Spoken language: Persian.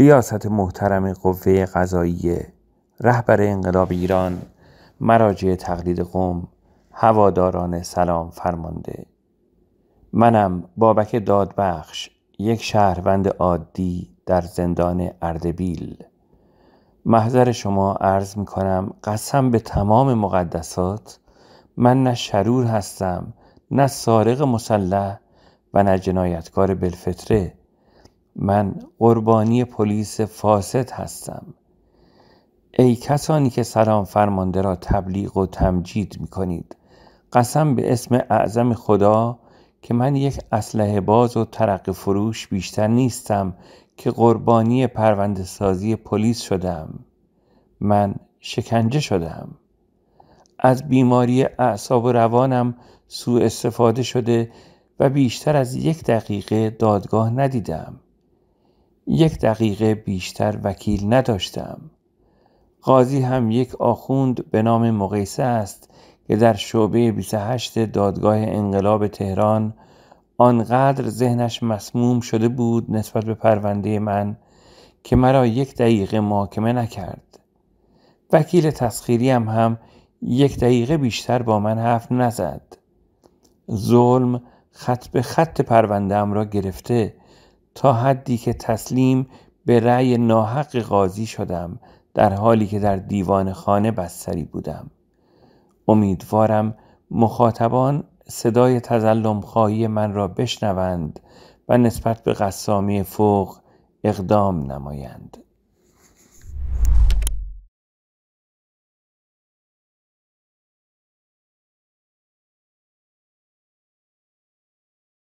ریاست محترم قوه قضاییه رهبر انقلاب ایران مراجع تقلید قوم هواداران سلام فرمانده منم بابک دادبخش یک شهروند عادی در زندان اردبیل محضر شما عرض می کنم قسم به تمام مقدسات من نه شرور هستم نه سارق مسلح و نه جنایتکار بلفتره من قربانی پلیس فاسد هستم ای کسانی که سلام فرمانده را تبلیغ و تمجید می کنید قسم به اسم اعظم خدا که من یک اسلحه باز و ترق فروش بیشتر نیستم که قربانی پرونده سازی پلیس شدم من شکنجه شدم از بیماری اعصاب و روانم سوء استفاده شده و بیشتر از یک دقیقه دادگاه ندیدم یک دقیقه بیشتر وکیل نداشتم. قاضی هم یک آخوند به نام مقیسه است که در شعبه 28 دادگاه انقلاب تهران آنقدر ذهنش مسموم شده بود نسبت به پرونده من که مرا یک دقیقه محاکمه نکرد. وکیل تسخیری هم, هم یک دقیقه بیشتر با من حرف نزد. ظلم خط به خط پرونده را گرفته تا حدی که تسلیم به رأی ناحق قاضی شدم در حالی که در دیوان خانه بستری بودم امیدوارم مخاطبان صدای تظلم خواهی من را بشنوند و نسبت به قسامی فوق اقدام نمایند